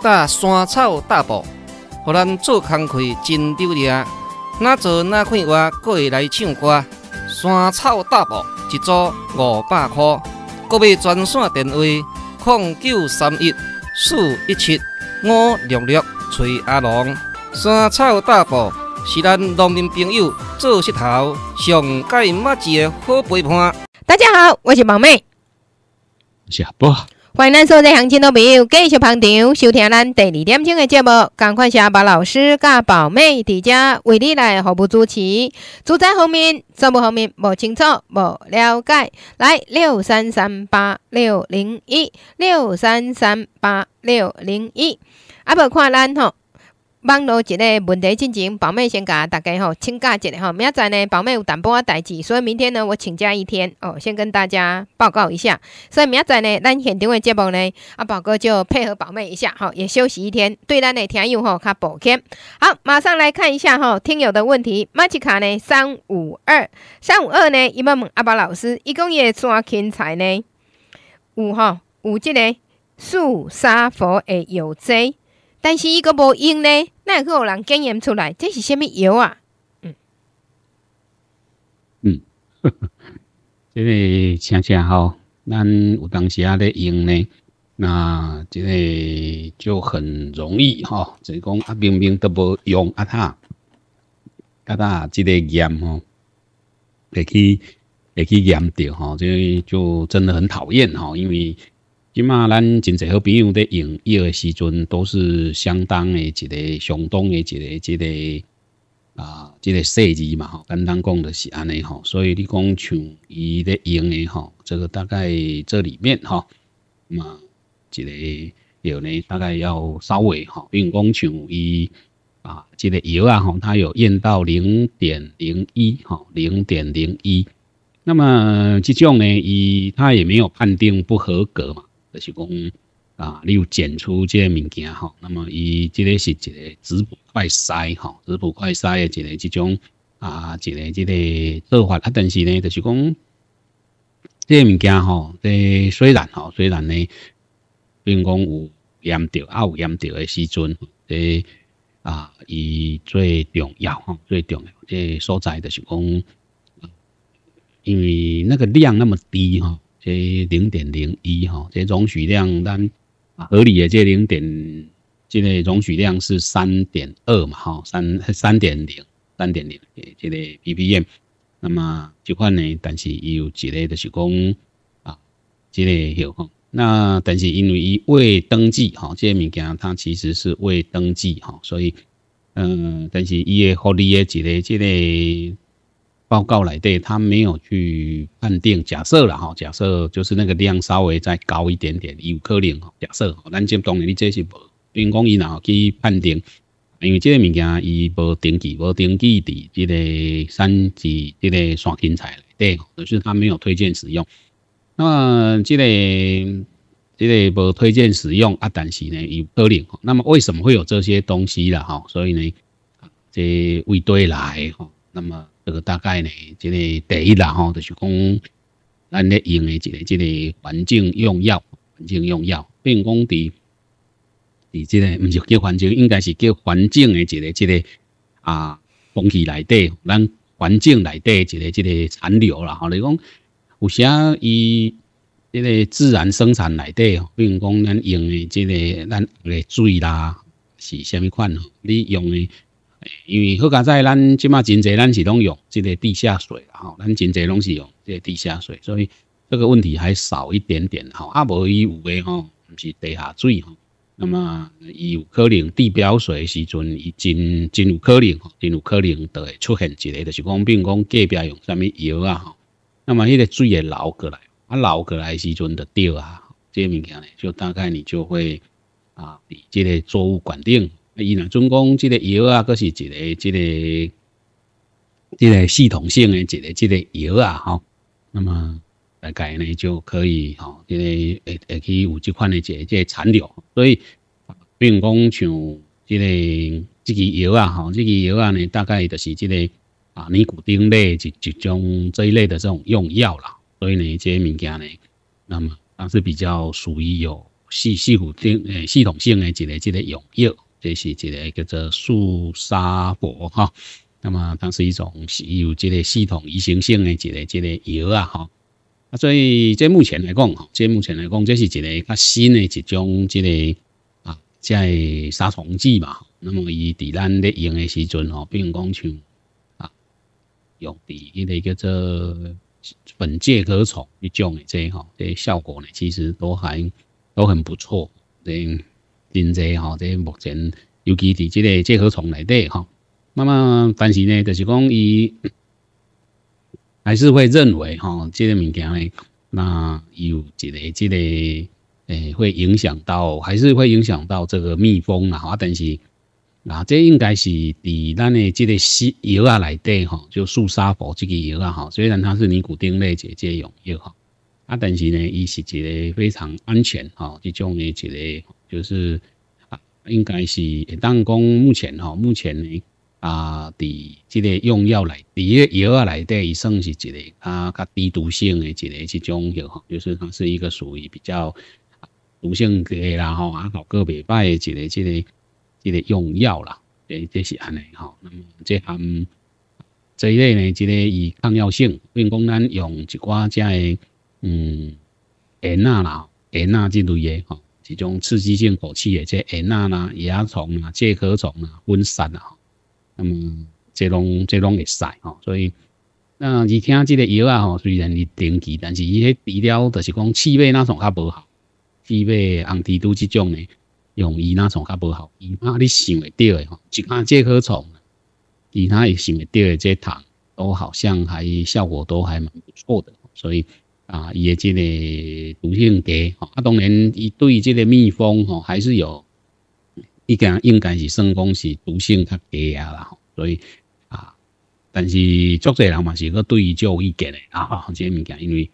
搭山草大埔，互咱做工课真丢脸。哪做哪快活，搁会来唱歌。山草大埔一组五百块，各位专线电话：零九三一四一七五六六，崔阿龙。山草大埔是咱农民朋友做石头上解麦子的好陪伴。大家好，我是宝妹。下播。欢迎咱所有乡亲的朋友继续捧场，收听咱第二点钟的节目。赶快下把老师甲宝妹在这为你来服务主持。住宅方面，主播方面，不清楚，不了解。来六三三八六零一六三三八六零一。阿伯看咱吼。网络一个问题进行，宝妹先给大家请假一下明仔呢，宝妹有淡薄仔代志，所以明天呢，我请假一天哦，先跟大家报告一下。所以明仔呢，咱现场的节目呢，阿宝哥就配合宝妹一下也休息一天，对咱的听友吼较补听。好，马上来看一下吼听友的问题，马吉卡呢三五二三五二呢，伊问问阿宝老师，一共伊多少天菜呢？有吼有这个素沙佛的 UZ。但是一个无用呢，那去有人检验出来，这是什么药啊？嗯嗯，这个恰恰吼，咱有当时啊在用呢，那这个就很容易哈，就讲啊明明都无用啊他啊他这个盐吼，会去会去盐掉吼，就就真的很讨厌哈，因为。起码咱真侪好朋友在用，药的时阵都是相当的，一个相当的，一个，一个啊，一个设计嘛，吼，简单讲的是安尼，吼，所以你讲像伊在用的，吼，这个大概这里面，吼，那么一个药呢，大概要稍微，哈，比如讲像伊啊，这个药啊，吼，它有验到零点零一，吼，零点零一，那么这种呢，伊它也没有判定不合格嘛。就是讲啊，你有检出这个物件吼，那么伊这个是一个质谱快筛吼，质谱快筛的一个这种啊，一个这个做法啊，但是呢，就是讲这个物件吼，这虽然吼，虽然呢，如讲有验到啊，有验到的时阵，这啊，伊最重要吼，最重要这所在就是讲，因为那个量那么低哈。这零点零一哈，这容许量咱合理的，这零点这个容许量是三点二嘛哈，三 三点零三点零这个 ppm。那么这款呢，但是有一个就是讲啊，这个有哈，那但是因为伊未登记哈，这些物件它其实是未登记哈，所以嗯，但是伊的合理的一个这个。报告来，对他没有去判定假设了哈。假设就是那个量稍微再高一点点有可能哈。假设，咱就当然你这是，因为讲伊然后去判定，因为这个物件伊无登记，无登记的这个三级这个三金材来对，就是他没有推荐使用。那么这个这个不推荐使用啊，但是呢有可能。那么为什么会有这些东西了哈？所以呢，这未对来哈，那么。这个大概呢，这个第一啦吼，就是讲，咱咧用的这个这个环境用药，环境用药，并讲伫，伫这个唔是叫环境，应该是叫环境的这个这个啊空气内底，咱环境内底这个这个残留啦吼，你讲有些伊这个自然生产内底，并讲咱用的这个咱个水啦是什款哦，你用的。因为好加在咱即马真侪咱是拢用即个地下水，吼，咱真侪拢是用即个地下水，所以这个问题还少一点点，吼，啊无伊有诶吼，毋是地下水吼，那么伊有可能地表水时阵，伊真真有可能，吼，真有可能就会出现一个，就是讲，比如讲隔壁用啥物药啊，吼，那么迄个水会流过来，啊流过来时阵就掉啊，即个物件咧，就大概你就会啊，即个作物管定。伊若总讲即个药啊，佫是一个、一个、一个系统性的一个、一个药啊，吼。那么大概呢就可以，吼，即个会会去有即款的一个即个残留。所以，比如讲像即个即个药啊，吼，即个药啊呢，大概就是即个啊尼古丁类，就一种这一类的这种用药啦。所以呢，即个物件呢，那么它是比较属于有系系统性诶，系统性诶一个即个用药。这是一个叫做素沙博哈，那么它是一种是有这个系统移行性的一个这个药啊哈，啊所以这目前来讲哈，这目前来讲这是一个较新的一种这个啊在杀虫剂嘛，那么以伫咱咧用的时阵吼，比如讲像啊用的迄个叫做粉介壳虫一种的这吼、哈，这些效果呢其实都还都很不错，对。真济吼，即目前尤其伫即个介壳虫内底吼，那么但是呢，就是讲，伊还是会认为吼，即个物件呢，那有一个即个诶，会影响到，还是会影响到这个蜜蜂啦，啊，但是，啊，这应该是伫咱即个西药啊内底吼，就速杀宝即个药啊，吼，虽然它是尼古丁类解介样药，啊，但是呢，伊是一个非常安全，哈，即种诶一个。就是啊，应该是，当讲目前吼，目前呢啊，伫即个用药来，伫一、药啊来的，算是一个啊，较低毒性的一个即种药吼，就是它是一个属于比较毒性低然后啊，效果未歹的一个、这个、这个用药啦，诶，这是安尼吼，那么这含这一类呢，这个以抗药性，比如讲咱用一寡遮诶嗯，盐啦、啦盐啦这类的吼，一种刺激性口气的，即蚊呐、啦、蚜虫啊、介壳虫啊、蚊虱啊，吼，那么即拢即拢会使吼，所以那而且这个药啊吼，虽然是定期，但是伊迄治疗就是讲气味那从较不好，气味红蜘蛛即种嘞，用伊那从较不好。伊怕你想会到的吼，即介壳虫，其他也想会到的，即虫都好像还效果都还蛮不错的，所以。啊，伊诶即个毒性低吼，啊当然伊对即个蜜蜂吼还是有伊件应该是算讲是毒性较低啊啦吼，所以啊，但是足侪人嘛是佮对伊即有意见诶啊，即个物件因为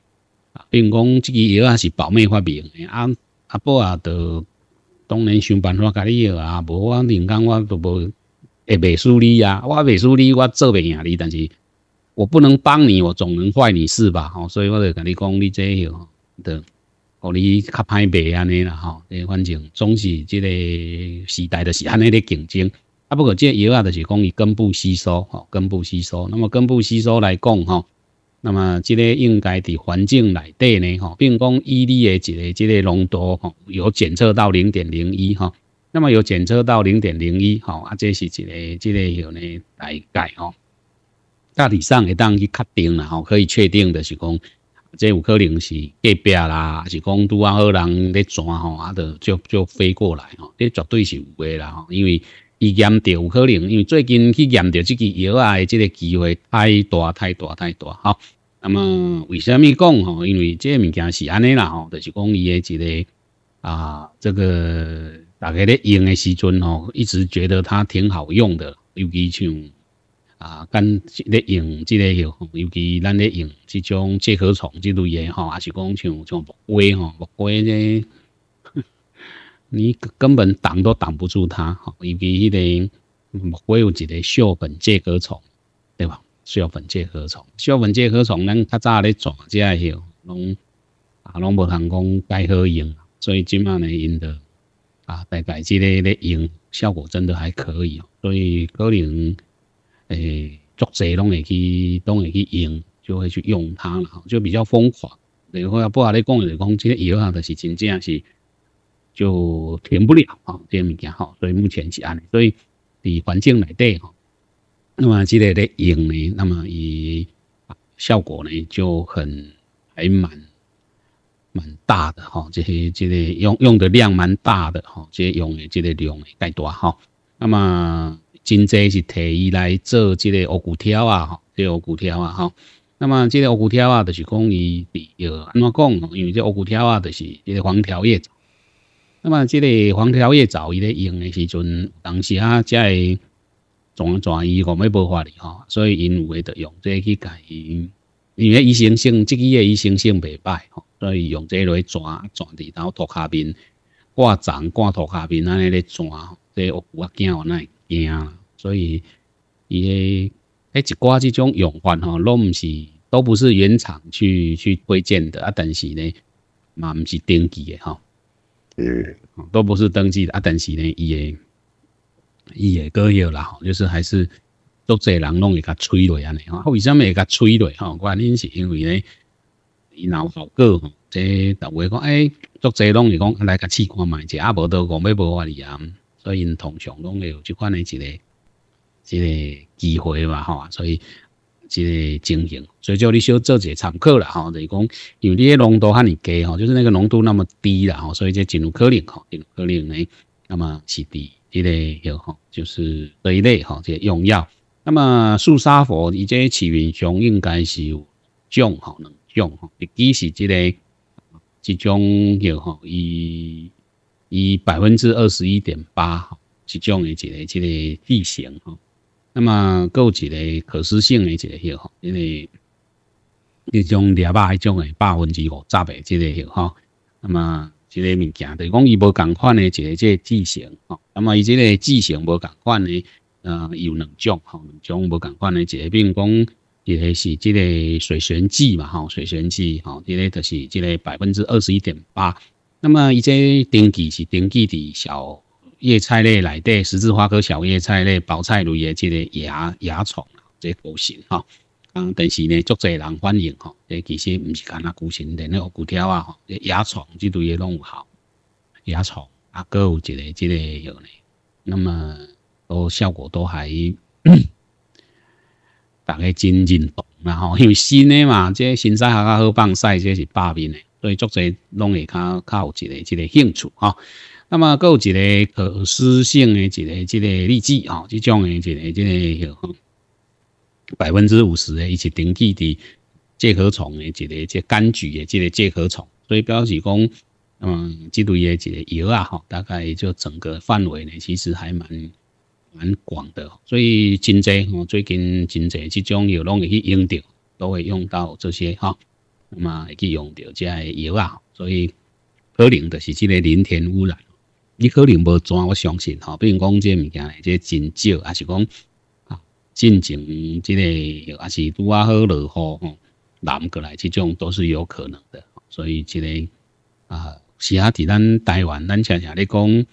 啊，因讲即个药啊是保密发明，诶，啊啊不啊，着当然想办法甲你药啊，无我人讲我都无会袂输你啊，我袂输你，我做袂赢你，但是。我不能帮你，我总能坏你事吧？吼，所以我就跟你讲，你这个的，哦，你较歹卖安尼啦，吼，反正总是这个时代都是安尼的竞争。啊，不过这药啊，就是讲以根部吸收，吼，根部吸收。那么根部吸收来讲，吼，那么这个应该伫环境内底呢，吼，并讲伊利的这个这个浓度，吼，有检测到零点零一，哈。那么有检测到零点零一，哈，啊，这是一个这个吼呢大概，吼。大体上会当去确定啦吼，可以确定的是讲，这有可能是隔壁啦，是讲拄啊好人咧转吼，啊，的就就飞过来吼，这绝对是有诶啦吼，因为伊验着有可能，因为最近去验着这支药啊的这个机会太大太大太大，好。那么为啥物讲吼？因为这物件是安尼啦吼，就是讲伊诶一个啊，这个大家咧用诶时阵吼，一直觉得它挺好用的，尤其像。啊，跟咧用这类吼，尤其咱咧用这种介壳虫这类的吼，还是讲像像木瓜吼，木瓜呢，你根本挡都挡不住它吼。尤其迄个木瓜有一个小粉介壳虫，对吧？小粉介壳虫，小粉介壳虫，咱较早咧抓只的吼，拢啊拢无通讲介好用，所以今摆咧用的啊，大概这个咧用，效果真的还可以，所以可能。诶，作者拢会去，拢会去用，就会去用它啦，就比较疯狂。你如不阿你讲嚟讲，其个有下嘅事真正是就停不了，哦，这些物件，哈。所以目前是安，所以以环境来睇，哈，那么这个咧用咧，那啊，以效果咧就很，还蛮蛮大的，哈，这些，这个用用的量蛮大的，哈，即些用的即个量，几大哈，那么真济是摕伊来做即个乌骨条啊，即个乌骨条啊。吼，那么即个乌骨条啊，就是讲伊伫呃安怎讲？因为即乌骨条啊，就是即个黄条叶枣。那么即个黄条叶枣伊咧用诶时阵，当时啊只系转转伊讲要爆发哩吼，所以因有诶着用即个去甲伊，因为伊生性即个伊生性袂歹吼，所以用即个来转转的，然后涂骹边挂针、挂涂骹边安尼来转，即乌骨啊惊无奈。行，所以伊诶诶一寡即种用法吼，拢毋是都不是原厂去去推荐的啊，但是呢嘛毋是登记的吼。嗯，都不是登记的啊，但是呢伊诶伊诶歌谣啦吼，就是还是足侪人拢会较吹落安尼，吼为虾米会较吹落吼？关键是因为咧伊闹效果吼，即逐位讲诶，足侪拢是讲来甲试看卖者啊，无到讲要无话你啊。所以通常拢会有即款诶一个一个机会嘛吼，所以一个经营，所以叫你少做个参考啦吼，就是讲因为你诶浓度遐尔低吼，就是那个浓度那么低啦吼，所以即进入可能吼，进入可能诶，那么是伫一个药吼，就是这一类吼，即用药。那么素沙佛以及起云上应该是有种吼能种吼，尤其是即个即种药吼伊。以百分之二十一点八吼，这种诶一个这个地形吼，那么够一个可视性诶一个许吼，因为一种两百一种诶百分之五十诶这个许吼，那么这个物件，就是讲伊无同款诶一个这个地形吼，那么伊即个地形无同款诶，呃有两种吼，两种无同款诶，一个比如讲一个是即个水旋剂嘛吼，水旋剂吼，即个就是即个百分之二十一点八。那么伊这登记是登记伫小叶菜类内底，十字花科小叶菜类、包菜类的这个蚜蚜虫啊，这不行哈。啊，但是呢，足侪人欢迎哈。这其实毋是干那不行的，那古条啊、这蚜虫即类嘅拢有效。蚜虫啊，各有一个这个药呢。那么都效果都还。大家真认同然后因为新的嘛，即新晒下较好放晒，即是百面的。所以作者拢会较较有一个一个兴趣哈，那么够有一个可湿性的一个一个例子哈，即种的一个一个有百分之五十的，伊是登记的介壳虫的，一个即柑橘的这个介壳虫，所以表示讲，嗯，即一个药啊哈，大概就整个范围呢，其实还蛮蛮广的，所以真侪吼，最近真侪即种药拢会去用到，都会用到这些哈。嘛，会去用到即个药啊，所以可能就是即个林田污染，你可能无装，我相信吼。比如讲即物件，即真少，还是讲啊，进前即个，还是拄啊好落雨吼，淋过来，即种都是有可能的。所以即个啊，是啊，伫咱台湾，咱常常咧讲，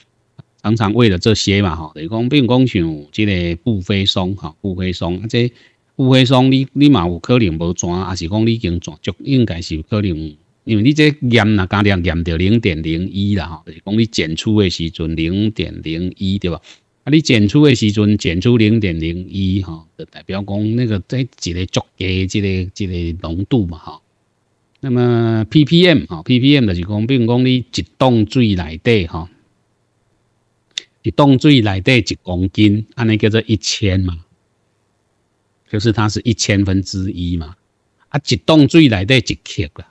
常常为了这些嘛吼，就讲比如讲像即个布飞松，哈，布飞松啊这。乌黑松，你你嘛有可能无转，还是讲你已经转？就应该是有可能，因为你这验啊，加量验到零点零一啦，就是讲你检出的时阵零点零一对吧？啊，你检出的时阵检出零点零一哈，就代表讲那个在一个足低一个一个浓度嘛哈。那么 ppm 哈，ppm 就是讲，比如讲你一桶水内底哈，一桶水内底一公斤，安尼叫做一千嘛。就是它是一千分之一嘛，啊，一桶水内底一克啦，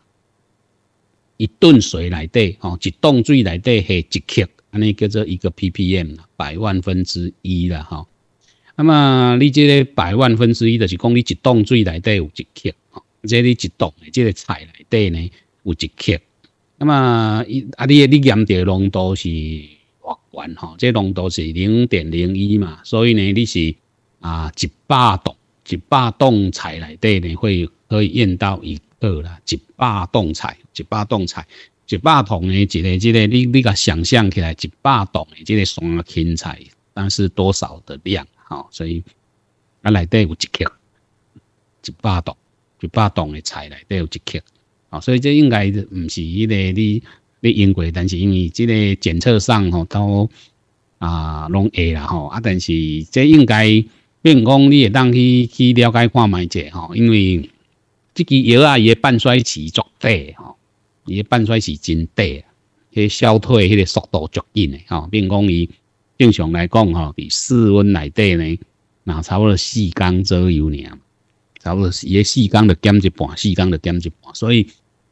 一吨水内底吼，一桶水内底下一克，安尼叫做一个 ppm，百万分之一啦，吼。那么你这百万分之一就是讲你一桶水内底有一克，这你一桶的这个菜内底呢有一克。那么啊，你你盐的浓度是偌悬吼，这浓度是零点零一嘛，所以呢，你是啊，一百。一百栋菜内底呢，会可以验到一个啦。一百栋菜，一百栋菜，一百桶呢，一个一个，你你个想象起来，一百栋的这个山芹菜，但是多少的量哈？所以啊，内底有一克？一百栋，一百栋的菜内底有一克啊？所以这应该唔是一个你你用过，但是因为这个检测上吼都啊拢会啦吼啊，但是这应该。并讲你会当去去了解看卖者吼，因为即支药啊，伊个半衰期足短吼，伊个半衰期真短，去消退迄个速度足紧诶吼。并讲伊正常来讲吼，伫室温内底呢，那差不多四工左右尔，差不多伊个四工就减一半，四工就减一半，所以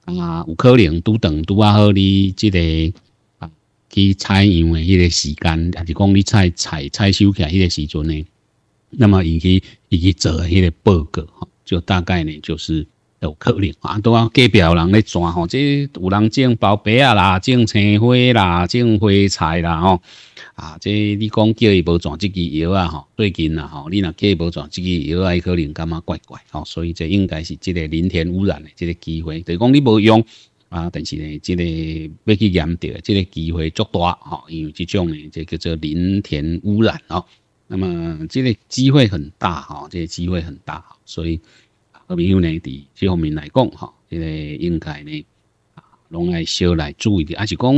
啊，有可能拄等拄啊好哩，即个啊去采样诶迄个时间，还是讲你采采采收起来迄个时阵呢？那么，伊去伊去做迄个报告，吼，就大概呢，就是有可能啊，都隔壁有人咧转吼，即有人种包白啊啦，种青花啦，种花菜啦，吼啊，即你讲叫伊无转即支药啊，吼最近啦，吼你若叫伊无转即支药，伊可能感觉怪怪，吼，所以这应该是即个林田污染的即个机会。就是讲你无用啊，但是呢，即个要去严着即个机会足大，吼，因为即种呢，这叫做林田污染咯。那么，即个机会很大哈，即个机会很大哈，所以和平友呢，伫即方面来讲哈，这个应该呢，拢爱少来注意点，还是讲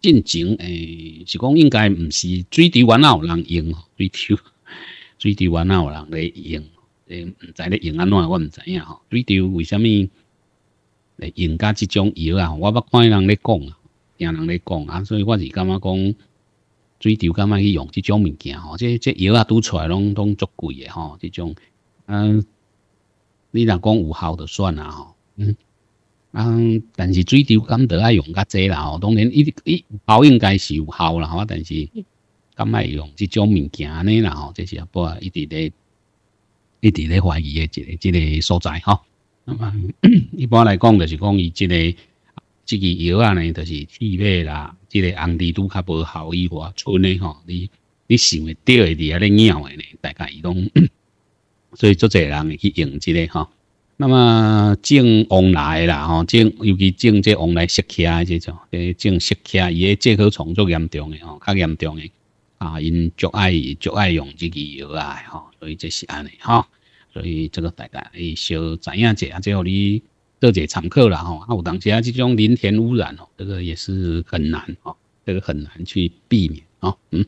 进前诶，是讲应该唔是水滴丸有人用吼，水最水滴丸有人咧用，诶，唔知咧用安怎，我唔知影吼，水滴为虾米来用甲即种药啊？我捌看人咧讲啊，听人咧讲啊，所以我是感觉讲？水疗干嘛去用这种物件吼？这这药啊都出来拢拢足贵的吼，这种嗯，你若讲有效的算啊，嗯，啊，但是水疗敢得爱用较济啦吼，当然一一包应该是有效啦，吼，啊，但是干会用这种物件呢啦？吼，这是不一直咧一直咧怀疑的，个这个所在吼。那么 一般来讲就是讲伊这个即个药啊呢，就是气味啦，这个红蜘蛛较无效以外，剩的吼，你你想到的滴啊，咧鸟的呢，大概伊拢，所以足侪人会去用即个吼。那么种往来的吼，种尤其种这往来食虫的这种，诶，种食虫伊诶，借口创作严重诶吼，较严重诶啊，因足爱、足爱用即个药啊，吼，所以这是安尼吼，所以这个大家小知影者啊，只要你。这节常客了哈，那我当其他这种林田污染哦，这个也是很难哈，这个很难去避免啊。嗯，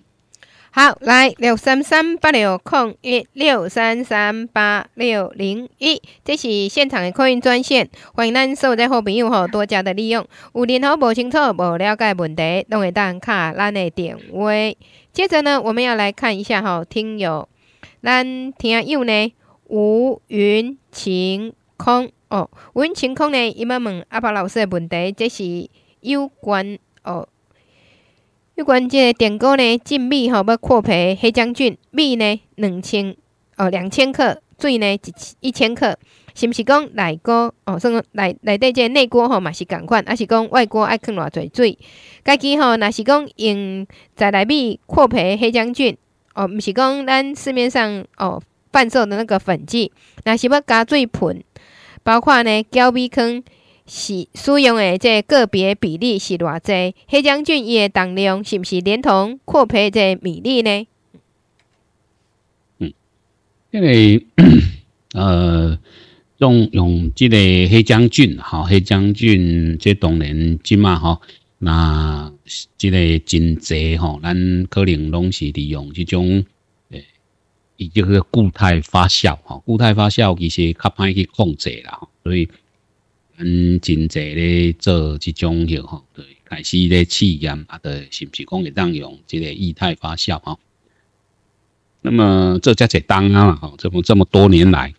好，来六三三八六空一六三三八六零一，这是现场的客运专线，欢迎咱所在的好朋友哈，多加的利用。有任何不清楚、不了解问题，都会当打卡咱的电话。接着呢，我们要来看一下哈，听友，咱听友呢，乌云晴空。哦，阮情况呢？伊要问阿伯老师的问题，即是有关哦，有关即个蛋糕呢？浸米吼要扩培黑将军米呢？两千哦，两千克水呢？一一千克是毋是讲内锅哦？算内内底即个内锅吼嘛是共款，而是讲外锅爱放偌济水？家己吼若是讲用在内米扩培黑将军哦，毋是讲咱市面上哦贩售的那个粉剂，若是要加水喷。包括呢，胶米糠是使用诶，这个别比例是偌济？黑将军伊诶重量是毋是连同扩培这米粒呢？嗯，因为 呃，用用即个黑将军，哈，黑将军即当然即嘛，哈，那即个真济，哈，咱可能拢是利用即种，以及是固态发酵哈，固态发酵其实较难去控制啦，所以嗯，真济咧做这种叫吼，对，开始咧试验啊，对，是不是讲会当用这个液态发酵哈？那么做遮济当啊吼，哈，怎么这么多年来，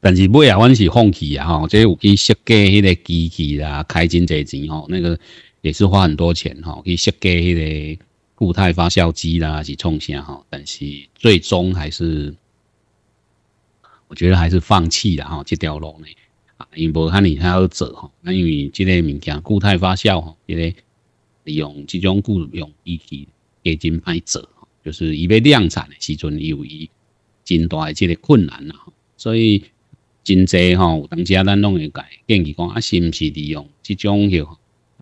但是尾啊，阮是放弃啊，吼，即有去设计迄个机器啦，开真济钱吼，那个也是花很多钱吼，去设计迄个。固态发酵机啦，是冲下吼，但是最终还是，我觉得还是放弃的吼，去条路呢？因为他你还要那因为这个物件固态发酵吼，这个利用这种固用仪器给金歹做，就是伊要量产的时阵，有伊真大的这个困难啦，所以真侪吼，有当时咱弄个改建议讲啊，是毋是利用这种个？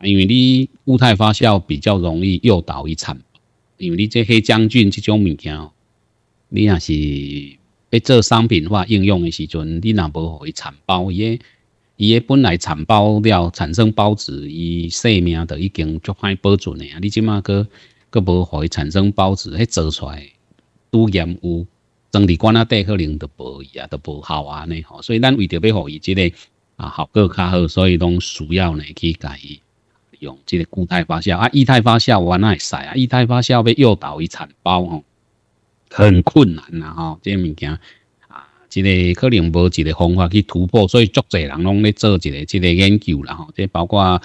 因为你固态发酵比较容易诱导遗产，因为你这黑将军这种物件，你若是要做商品化应用的时阵，你若无会产包，伊个伊本来产包了产生孢子，伊生命都已经足快保存呀。你即马个个无会产生孢子，迄做出来都嫌有整理罐啊，底可能都无啊，都无效啊呢。吼，所以咱为着要互伊即个啊效果较好，所以拢需要呢去改伊。用这个固态发酵啊，液态发酵我那使啊，液态发酵被诱导一产包吼，很困难呐即这物件啊，这个可能无一个方法去突破，所以足侪人拢咧做一个这个研究啦哈。这包括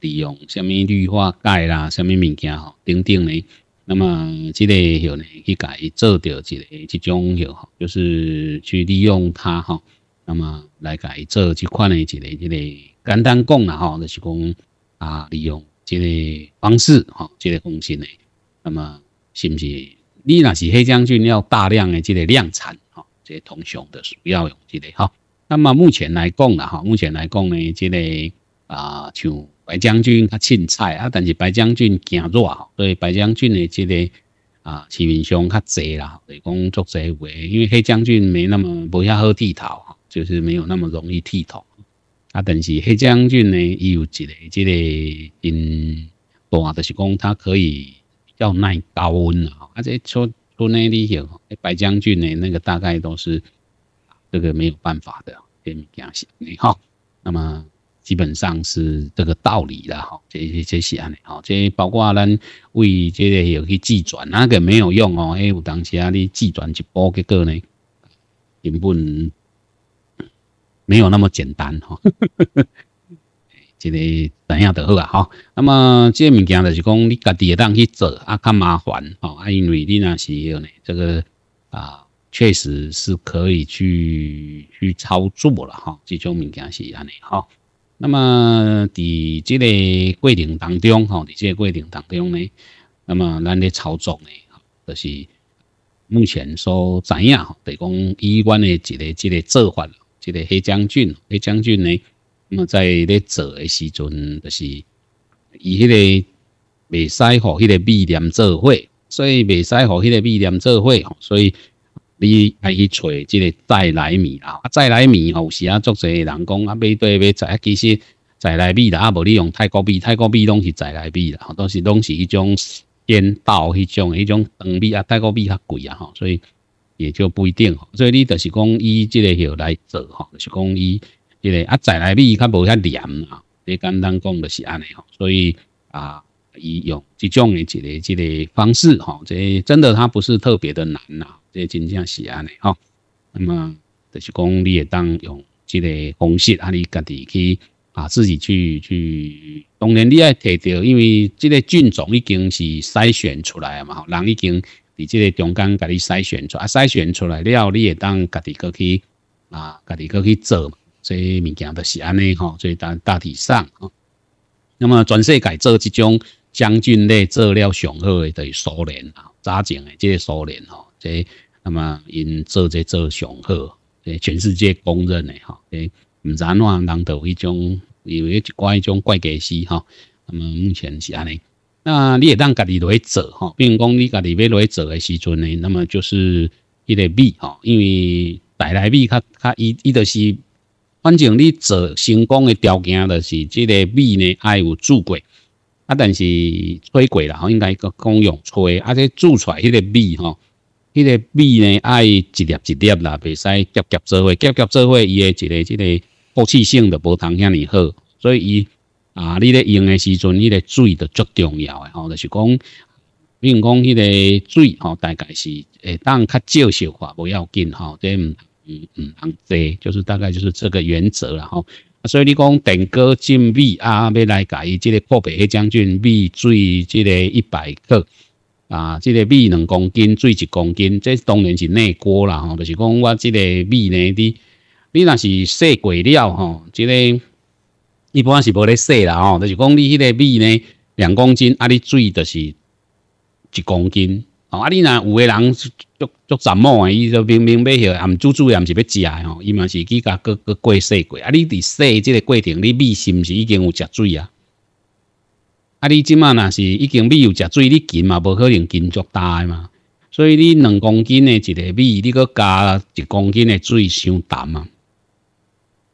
利用什么氯化钙啦、什么物件吼，等等咧。那么这个有呢，去改做掉一个这种有就是去利用它吼，那么来改做这款的一个一个简单讲啦吼，就是讲。啊，利用这个方式哈，这个东西呢，那么是不是你那是黑将军要大量的这个量产哈，这些铜雄的需要用这类哈？那么目前来讲呢哈，目前来讲呢，这个啊像白将军他青菜啊，但是白将军较弱，所以白将军的这个。啊市面上较济啦，来讲做些为，因为黑将军没那么不像好剃头就是没有那么容易剃头。啊，但是黑将军呢，伊有一个即个因啊就是讲他可以要耐高温啊，啊，这出出那里有白将军呢，那个大概都是这个没有办法的，变样死的哈。那么基本上是这个道理啦，吼，即这即是安尼，吼，即包括咱为即个有去寄转，那个没有用哦，哎，有当时啊，你寄转一部结果呢，根本。没有那么简单哈，这个怎样就好啦哈。那么这个物件就是讲你家己个人去做啊，看麻烦哈。啊，因为你那时候呢，这个啊，确实是可以去去操作了哈。这种物件是安尼哈。那么在这个过程当中哈，在这个过程当中呢，那么咱的操作呢，就是目前所怎样，得讲依阮的这个这个做法。这个黑将军，黑将军呢？那在咧做诶时阵，就是以迄个未使和迄个米廉做伙，所以未使和迄个米廉做伙，所以你爱去找即个再来米啊，再来米吼，有时啊，足侪人讲啊，买对买在，其实再来米啦，啊，无你用泰国米，泰国米拢是再来米啦，吼，都是拢是一种烟道迄种迄种长米啊，泰国米较贵啊，吼，所以。也就不一定吼，所以你就是讲以这个吼来做吼，是讲以这个啊在内面较无遐黏啊，你简单讲就是安尼吼。所以啊，以用这种的这个这个方式哈，这真的它不是特别的难啊，这真正是安尼哈。那么就是讲你也当用这个方式，啊你家己去啊自己去去。当然你爱摕到，因为这个菌种已经是筛选出来嘛，人已经。伫即个中间家己筛选出，啊筛选出来了，你会当家己过去啊，家己过去做，所以物件都是安尼吼，所以大大体上，那么全世界做这种将军类做了上好的等于苏联啊，咋讲诶？个苏联吼，这那么因做在做上好，诶，全世界公认的哈，诶，安怎人难有迄种有一迄种怪故事吼，那么目前是安尼。那你也当家己落去做哈，如讲你家己要落去做的时阵呢，那么就是一个味哈，因为带来味，它它一一就是，反正你做成功的条件就是这个味呢爱有煮过，啊但是吹过啦，应该讲讲用吹，啊，且煮出来迄个味哈，迄个味呢爱一粒一粒啦，袂使夹夹做伙，夹夹做伙伊的一个这个透气性就无通遐尼好，所以伊。啊！你咧用的时阵，迄个水就足重要诶，吼，就是讲，比如讲，迄个水，吼，大概是诶，当较少消化不要紧，吼，即毋毋毋通难就是大概就是这个原则啦，吼。所以你讲点个进米啊，要来伊即个破白诶，将军米水即个一百克，啊，即个米两公斤，水一公斤，这当然是内锅啦，吼，就是讲我即个米呢，你你若是细过了，吼，即个。一般是无咧洗啦吼，就是讲你迄个米呢两公斤，啊你水就是一公斤，哦啊你若有个人足足杂务的，伊就明明要许，啊煮煮也毋是要食的吼，伊嘛是去甲过过过洗过，啊你伫洗即个过程，你米是毋是已经有食水啊？啊你即满若是已经米有食水，你斤嘛无可能斤足大嘛，所以你两公斤诶一个米，你搁加一公斤诶水伤淡啊。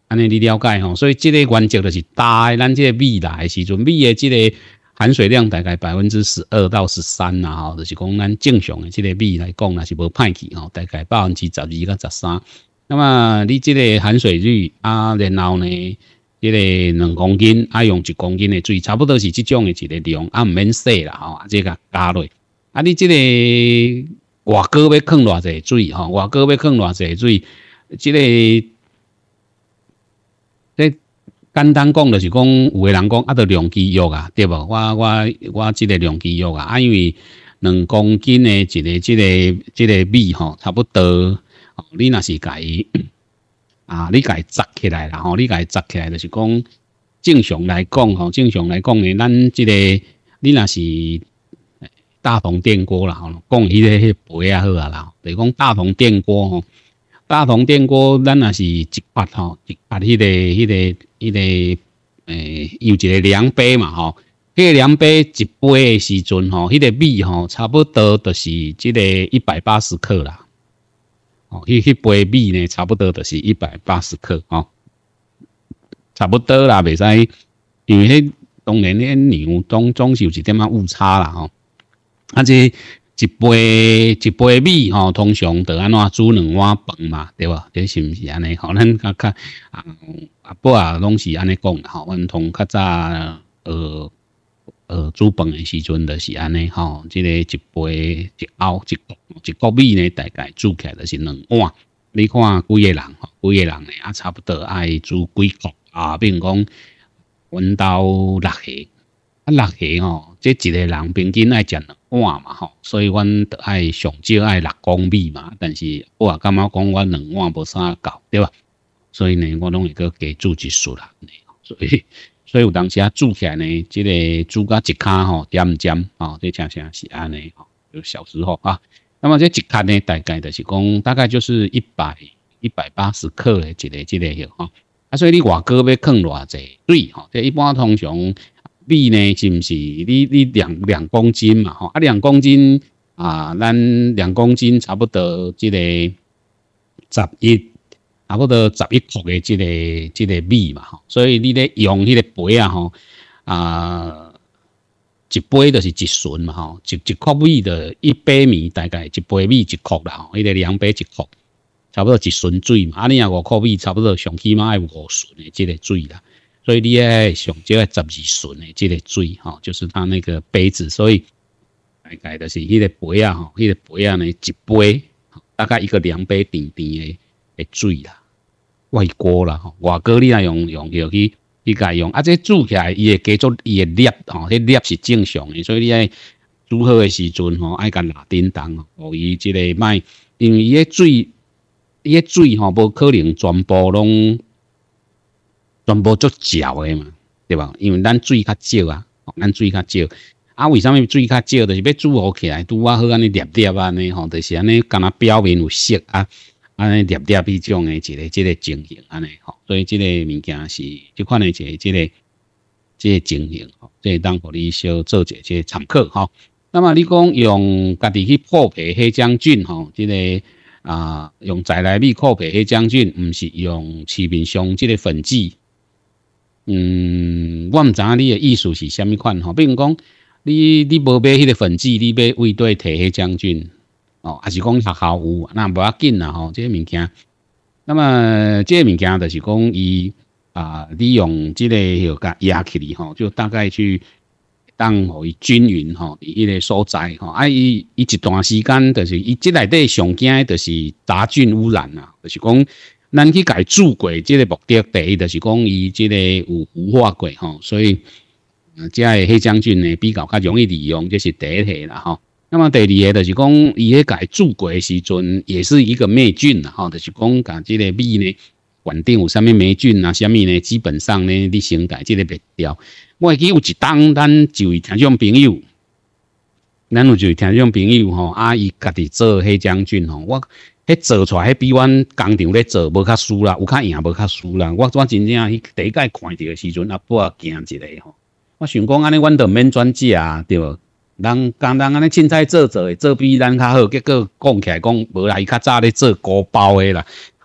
安尼你了解吼，所以即个原则就是大，咱即个米来时阵米诶，即个含水量大概百分之十二到十三啦吼，就是讲咱正常诶，即个米来讲那是无歹去吼，大概百分之十二到十三。那么你即个含水率啊，然后呢，一个两公斤啊用一公斤诶水，差不多是这种诶一个量啊，唔免说啦吼，即个加落。啊，你即个外哥要放偌济水吼，外哥要放偌济水，即个。简单讲就是讲，有个人讲，啊，得量机肉啊，对不？我我我即个量机肉啊，啊，因为两公斤的一个即个即个米吼，差不多，你那是改，啊，你改扎起来啦吼，你改扎起来就是讲，正常来讲吼，正常来讲呢，咱即个你那是大铜电锅啦，吼，讲迄个迄个、杯仔好啊啦，就是讲大铜电锅吼。大同电锅，咱也是一百吼，一拨迄个、迄个、迄个，诶，有一个量杯嘛吼。迄个量杯一杯的时阵吼，迄个米吼，差不多就是即个一百八十克啦。哦，迄迄杯米呢，差不多就是一百八十克吼，差不多啦，未使，因为迄当然，诶，牛总总是有一点啊误差啦吼。啊，即一杯一杯米吼，通常得安怎煮两碗饭嘛，对吧？这是不是安尼？吼？咱较较啊，阿伯啊，拢是安尼讲吼。阮同较早呃呃煮饭的时阵，就是安尼吼。即个一杯一凹一一个米呢，大概煮起来著是两碗。你看几个人，吼，几个人呢？啊，差不多爱煮几锅啊。比如讲，阮兜六个，啊六个吼，这一个人平均爱食两。碗嘛吼，所以阮爱上少爱六公米嘛，但是我也感觉讲阮两碗无啥够，对吧？所以呢，我拢会个加煮一算啦。所以，所以有当时啊，煮起来呢，即个煮甲一卡吼，点点吼，即恰恰是安尼吼，就小时吼啊。那么这一卡呢，大概就是讲，大概就是一百一百八十克的一个即个有吼。啊，所以你外哥要放偌济水吼，即一般通常。米呢是不是？你你两两公斤嘛吼？啊两公斤啊，咱两公斤差不多即个十一啊，差不多十一克的即个即个米嘛吼。所以你咧用迄个杯啊吼啊，一杯就是一寸嘛吼，一一克米的一百米大概一百米一克啦吼，迄个两百一克，差不多一寸水嘛。啊，你啊五箍米差不多上起码爱五寸的即个水啦。所以你爱上少十二寸的这个水哈，就是他那个杯子，所以大概就是迄个杯啊，吼，迄个杯啊呢，一杯大概一个两杯甜甜的的水啦，外锅啦，外锅你爱用用要去，伊家用，啊，这煮起来伊会加足伊会裂，吼，迄裂是正常诶，所以你爱煮好诶时阵吼，爱甲拿叮当，哦，伊即个卖，因为伊诶水，伊诶水吼，不可能全部拢。全部做少诶嘛，对吧？因为咱水较少啊，咱水较少啊。为啥物水较少，就是要煮好起来，拄啊好安尼粘粘安尼吼，就是安尼，敢若表面有色啊，安尼粘粘迄种诶一个，即个情形安尼吼。所以，即个物件是即款诶一个，即个即个情形吼。即当互你小做者即参考吼。那么你讲用家己去破皮黑将军吼，即个啊，用自来米破皮黑将军，毋是用市面上即个粉剂。嗯，我唔知啊，你嘅意思是虾米款吼？比如讲，你你无买迄个粉剂，你买卫队提黑将军哦，还是讲学校有？那唔要紧啦吼，这些物件。那么，这些物件就是讲，伊啊，利用之个许个压克力吼，就大概去当可以均匀吼，伊个所在吼，啊，伊伊一段时间就是伊即内底上镜就是杂菌污染啦，就是讲。咱去改煮轨，即个目的第一就是讲伊即个有固化过吼，所以，遮个黑将军呢比较较容易利用，这是第一啦吼。那么第二个就是讲伊去改过轨时阵，也是一个霉菌啦吼，就是讲家即个米呢，原定有啥物霉菌啊，啥物呢，基本上呢，你先改即个灭掉。我记有一当，咱就是听众朋友，咱有就是听众朋友吼，啊，伊家己做黑将军吼，我。迄做出来，迄比阮工厂咧做无较输啦，有较赢，无较输啦。我我真正迄第一界看诶时阵，阿不惊一下吼。我想讲安尼，阮都免转职啊，对无？人工人安尼凊彩做做，做比咱较好。结果讲起来讲无啦，伊较早咧做高包诶啦。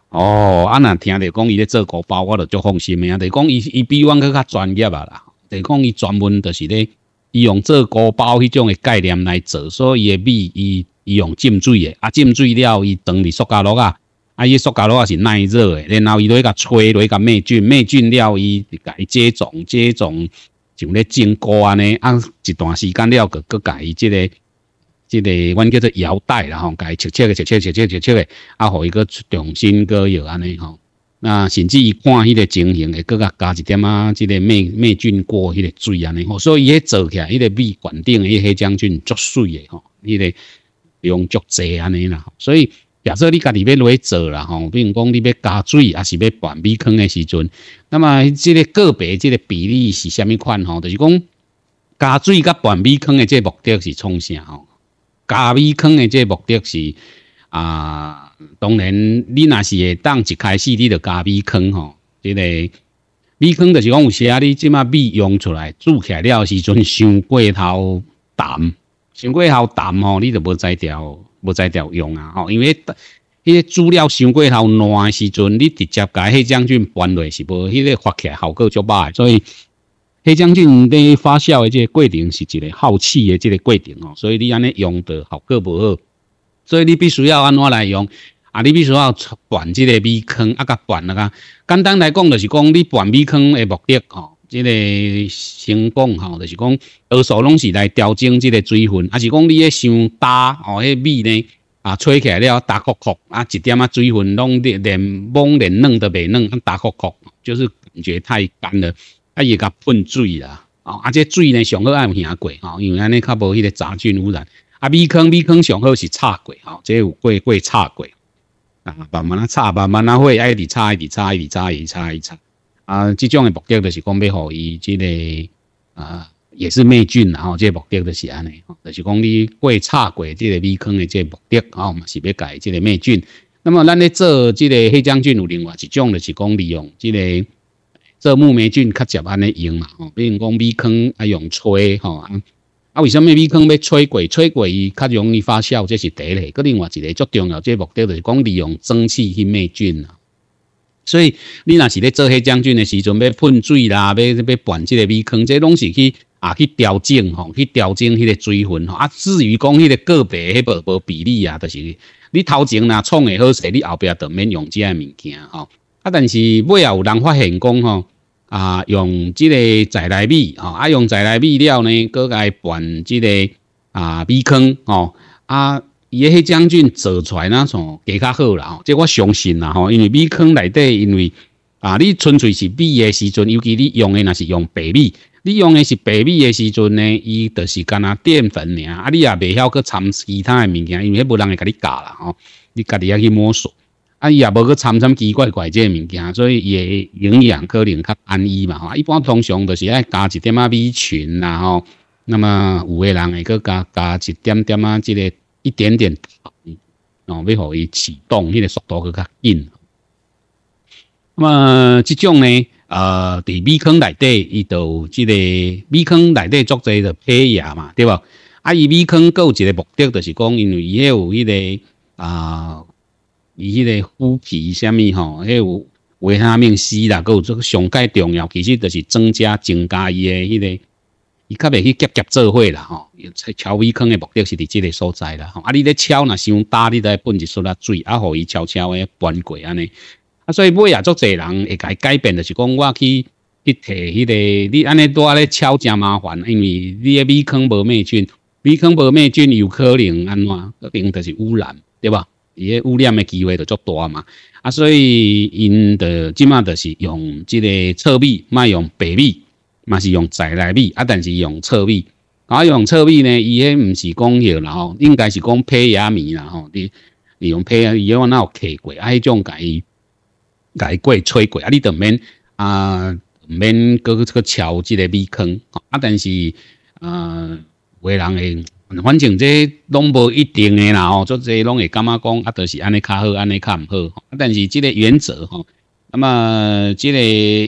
哦，安那听着讲伊咧做高包，我着足放心诶啊。就讲伊伊比阮搁较专业啊。就讲伊专门就是咧，伊用做高包迄种诶概念来做，所以伊诶米伊。伊用浸水诶，啊，浸水了，伊当哩塑胶炉啊，啊，伊塑胶炉也是耐热诶，然后伊落去甲吹，落去甲灭菌，灭菌了，伊甲解接种，接种像咧蒸锅安尼，啊，一段时间了，佮佮甲伊即个，即个，阮叫做腰带然后解切切个，切切切切切切个，啊，互伊佮重新过药安尼吼。那甚至伊看迄个情形，会佮加一点啊，即个灭灭菌过迄个水安尼吼。所以伊做起来，伊个味管定伊黑将军足水诶吼，伊个。用足坐安尼啦，所以假设你家己要落做啦吼，比如讲你要加水，还是要拌米坑的时阵。那么这个个别这个比例是虾米款吼？就是讲加水甲拌米坑的这个目的是从啥吼？加米坑的这个目的是啊，当然你那是当一开始你就加米坑吼，这个米坑就是讲有时啊，你即马米用出来煮起来了时阵伤过头淡。伤过好淡吼，你就无再调，无再调用啊！吼，因为迄个资料伤过好烂诶时阵，你直接甲迄将军拌落是无迄个发起来效果足歹。所以，迄将军伫发酵诶这个过程是一个耗气诶这个过程吼，所以你安尼用的效果无好。所以你必须要安怎来用？啊，你必须要拌即个米糠啊，甲拌那个。简单来讲，就是讲你拌米糠诶目的哦。这个先讲吼，就是讲，多数拢是来调整这个水分，啊，是讲你咧伤焦哦，迄米呢啊，吹起来了，打壳壳，啊，一点啊水分拢连连懵连嫩都袂嫩，打壳壳，就是感觉太干了，啊，要甲喷水啦，哦，啊，这水呢上好爱有啥过，吼，因为安尼较无迄个杂菌污染，啊，米糠米糠上好是炒过，哦，这有过过炒过，啊，慢慢来炒，慢慢来会，一直炒，一直炒，一直炒，一直炒。一擦。啊，即种诶目的就是讲，欲互伊即个啊，也是灭菌，然后即个目的就是安尼，就是讲你过擦过即个米坑诶，即个目的啊，是欲改即个灭菌。那么咱咧做即个黑将军，有另外一种就是讲利用即个做木霉菌较安尼用嘛，比如讲米坑啊用吹，吼啊为什么米坑要吹过？吹过伊较容易发酵，这是第一。个另外一个足重要，即个目的就是讲利用蒸汽去灭菌啊。所以你若是咧做迄将军的时阵，要喷水啦，要要拌即个米坑，这拢是去啊去调整吼，去调整迄个水分吼。啊，至于讲迄个个别迄无无比例啊，就是你头前呐创的好势，你后壁都免用这下物件吼。啊，但是尾啊有人发现讲吼，啊用即个自来米吼，啊用自来米了呢，甲伊拌即个啊米坑吼，啊。伊迄将军做出来那种加较好啦吼，即我相信啦吼，因为米糠内底，因为啊，你纯粹是米的时阵，尤其你用的那是用白米，你用的是白米的时阵呢，伊就是干那淀粉尔，啊，你也未晓去掺其他的物件，因为迄无人会甲你加啦吼，你家己要去摸索，啊，伊也无去掺掺奇怪怪这物件，所以伊的营养可能较安逸嘛吼，一般通常就是爱加一点啊米群啦吼，那么有个人会佫加加一点点啊，即个。一点点，哦，要予伊启动，迄个速度去较紧。那么这种呢，呃，伫鼻孔内底，伊就即个鼻孔内底做在的胚芽嘛，对不？啊，伊鼻孔够有一个目的，就是讲，因为伊有迄个啊，伊迄个虎皮虾米吼，迄有维他命 C 啦，够个上介重要，其实就是增加增加伊的迄个。伊较袂去夹夹做伙啦吼，敲米坑的目的是伫即个所在啦吼。啊，你咧敲那伤打，你要搬一撮啦水，啊，互伊悄悄诶搬过安尼。啊，所以尾啊，足侪人会改改变，就是讲我去去摕迄个，你安尼多咧敲诚麻烦，因为你米坑无灭菌，米坑无灭菌有可能安怎，定就是污染，对吧？伊咧污染的机会就足大嘛。啊，所以因的即满就是用即个侧米，卖用白米。嘛是用宅来米啊，但是用侧米。啊用侧米呢，伊迄毋是讲吼，应该是讲胚芽米啦吼。你你用胚啊，伊我若有客过啊？迄种改改过吹过啊，你就免啊免过这个敲即个米坑啊。但是呃，为人诶，反正这拢无一定诶啦吼。做这拢会感觉讲啊？著是安尼较好，安尼较毋好。啊，但是即个原则吼。那么这个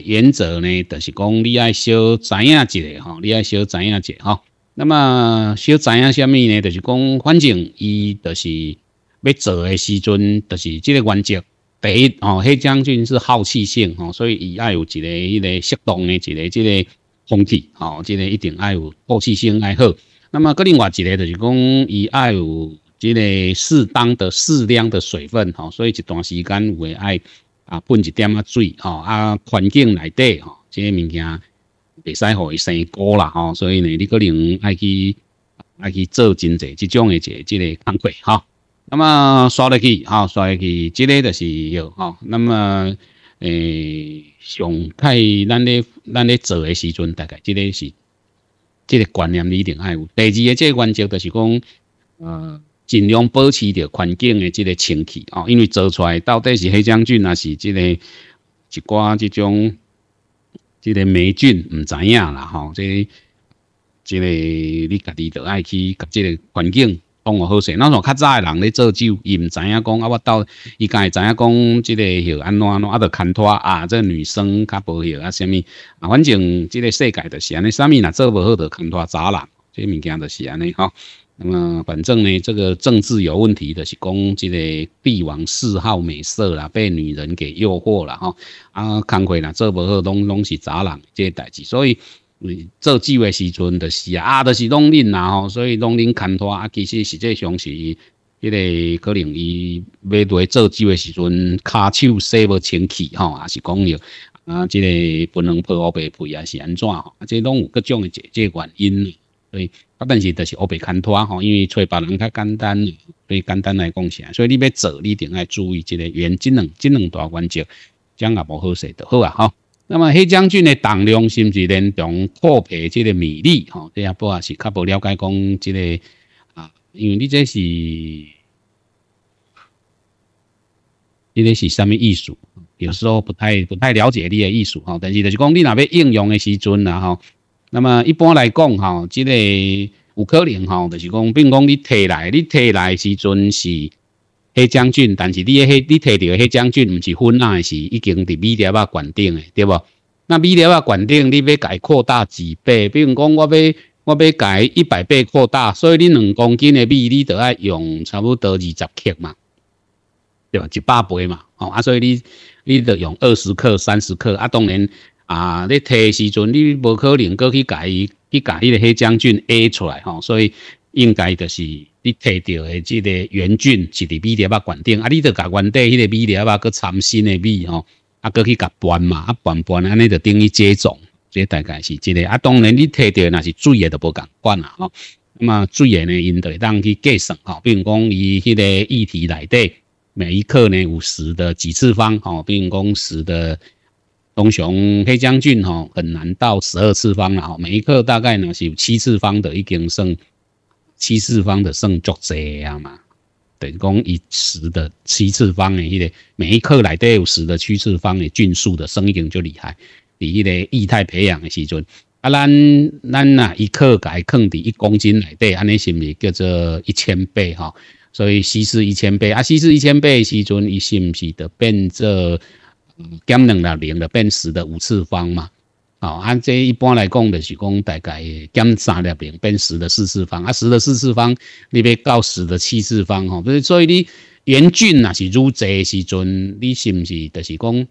原则呢，就是讲你要小知影一的哈，你要知影一下哈。那么小知影什么呢？就是讲，反正伊就是要做的时阵，就是这个原则。第一，哦，黑将军是好气性，哦，所以伊爱有一个一个适当的一个这个空气，哦，这个一定爱有好气性爱好。那么佮另外一个就是讲，伊爱有即个适当的适量的水分，哦，所以一段时间有会爱。啊，喷一点啊水吼，啊环境内底吼，即个物件袂使互伊生菇啦吼，所以呢，你可能爱去爱去做真济即种诶，即即个工作吼、那么刷落去吼，刷落去，这个就是有吼。那么诶，上太咱咧咱咧做诶时阵，大概即个是这个观念你一定爱有。第二个即个原则就是讲，嗯。尽量保持着环境的这个清气哦，因为做出来到底是黑将军啊，是这个一寡这种这个霉菌唔知影啦吼，这这个你家己得爱去甲这个环境弄个好些。那像较早的人咧做酒，伊唔知影讲啊，我到伊家会知影讲这个，许安怎安怎啊得牵拖啊，这女生较无许啊，啥物啊，反正这个世界就是安尼，啥物若做不好就牵拖查人，这物件就是安尼吼。那么，反正呢，这个政治有问题的是讲这个帝王嗜好美色啦，被女人给诱惑了哈。啊，开会啦，做不好，拢拢是砸人这代志。所以做酒的时阵，就是啊，就是农民啦吼。所以农民牵拖啊，其实是际上是迄个可能伊买来做酒的时阵，手洗不清气吼，还是讲有啊，这个不能破白皮啊，是安怎吼，这拢有各种的这这原因呐，所以。但是就是我白牵拖吼，因为找别人较简单，对简单来讲啥，所以你要做，你定爱注意这个原则，这两两大原则样也无好说，就好啊吼。那么黑将军的胆量是毋是连从破皮这个米粒吼，这也不也是较无了解讲这个啊，因为你这是，这个是啥物艺术？有时候不太不太了解你的艺术哈，但是就是讲你若要应用的时阵啦哈。那么一般来讲，哈，即个有可能，哈，就是讲，比如讲你摕来，你摕来时阵是黑将军，但是你迄你摕到的黑将军毋是分啊，是已经伫米粒啊管顶的，对无？那米粒啊管顶，你要改扩大几倍？比如讲，我要我要改一百倍扩大，所以你两公斤的米，你著要用差不多二十克嘛，对吧？一百倍嘛，好啊，所以你你著用二十克、三十克啊，当然。啊！你提时阵，你无可能过去甲伊，去甲伊个黑将军 A 出来吼，所以应该就是你提到的即个援军，一个米粒把关顶，啊，你再甲原底迄个米粒把个参新的米吼，啊，过去甲拌嘛，啊，拌拌安尼就等于接种，这大概是这个。啊，当然你提掉那是水的都无共管啦吼。那么水的呢，因会当去计算吼，比如讲伊迄个液体内底每一克呢有十的几次方吼，比如讲十的。东雄黑将军吼很难到十二次方了吼，每一克大概呢是有七次方的一经剩，七次方的剩足这样嘛。等于讲以十的七次方诶，一个每一克来得有十的七次方诶，菌数的生经就厉害。你迄个液态培养的时阵，啊，咱咱呐一克改坑伫一公斤内底，安尼是是叫做一千倍哈？所以稀释一千倍啊，稀释一千倍时阵，伊是毋是得变做减两粒零的变十的五次方嘛，哦，按这一般来讲就是讲大概减三粒零变十的四次方，啊，十的四次方你要到十的七次方吼，所以你严峻呐是愈济时阵，你是不是就是讲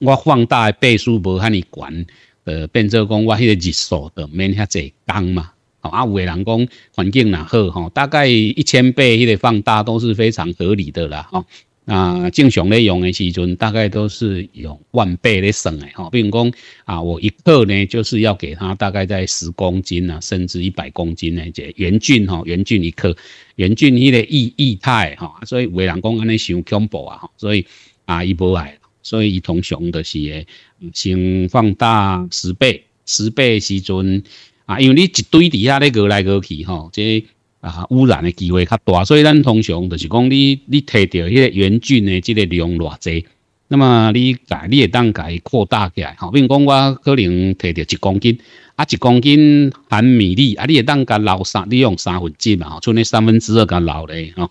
我放大倍数无遐尼悬，呃，变做讲我迄个日数就免遐济工嘛，哦，啊，有个人讲环境呐好吼，大概一千倍迄个放大都是非常合理的啦，吼。啊，正常咧用的时阵，大概都是用万倍咧算的哈。比如讲啊，我一克呢，就是要给它大概在十公斤啊，甚至一百公斤呢。这圆菌哈，圆菌一克，圆菌迄个异异态哈，所以为人讲安尼想 combo 啊，所以啊，伊无爱，所以伊通常就是先放大十倍，十倍的时阵啊，因为你一堆底下咧隔来隔去哈，这。啊，污染的机会较大，所以咱通常就是讲，你你摕到迄个原菌的即个量偌济，那么你甲你也当伊扩大起来，吼，比如讲我可能摕到一公斤，啊，一公斤含米粒，啊，你也当甲捞三，你用三分之嘛，吼，剩的三分之二甲捞咧，吼，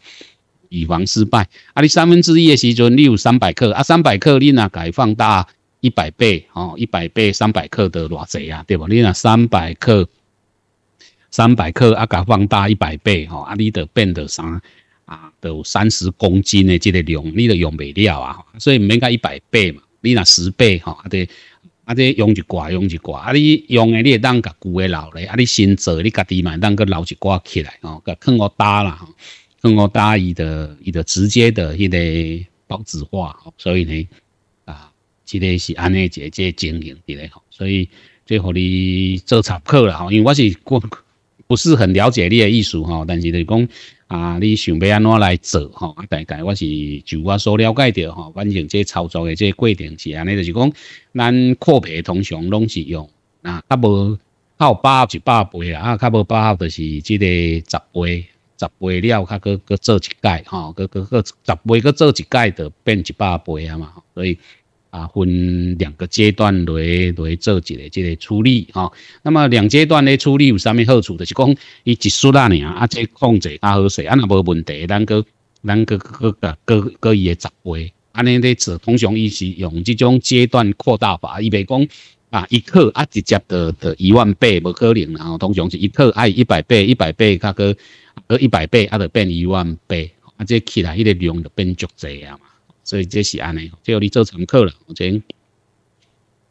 以防失败，啊，你三分之一的时阵你有三百克，啊，三百克你呐改放大一百倍，吼，一百倍三百克的偌济啊，对不？你呐三百克。三百克啊，甲放大一百倍吼，啊，你得变得三啊，得三十公斤的这个量，你得用材了啊，所以免甲一百倍嘛，你若十倍吼，啊，这啊这用一挂用一挂，啊，你用的你会当甲旧的留咧，啊，你新做你家己嘛当个留一挂起来吼，甲囥我搭啦，囥我搭伊的伊的直接的迄个包子化，所以呢啊，这个是安尼一个即经营伫咧吼，所以最互你做插课啦吼，因为我是过。不是很了解你的意思哈，但是就讲啊，你想要安怎来做哈？大概我是就我所了解到哈，反正这操作的这过程是安尼，就是讲咱扩培通常拢是用啊，较无较靠八就百倍啦啊，较无八号就是即个十倍，十倍了佮佮做一届哈，佮佮佮十倍佮做一届就变一百倍啊嘛，所以。啊，分两个阶段来来做一个这个处理哦。那么两阶段咧处理有啥物好处？就是讲，伊一束啦尔啊，这控制较好势，啊若无问题，咱个咱个个个个伊个十倍，安尼咧，做，通常伊是用这种阶段扩大法，伊袂讲啊一克啊直接的的一万倍无可能，然后通常是一克爱一百倍，一百倍加个搁一百倍，啊，就变一万倍，啊，即起来伊个量就变足济啊嘛。所以这是安尼，只要你做乘客了，反前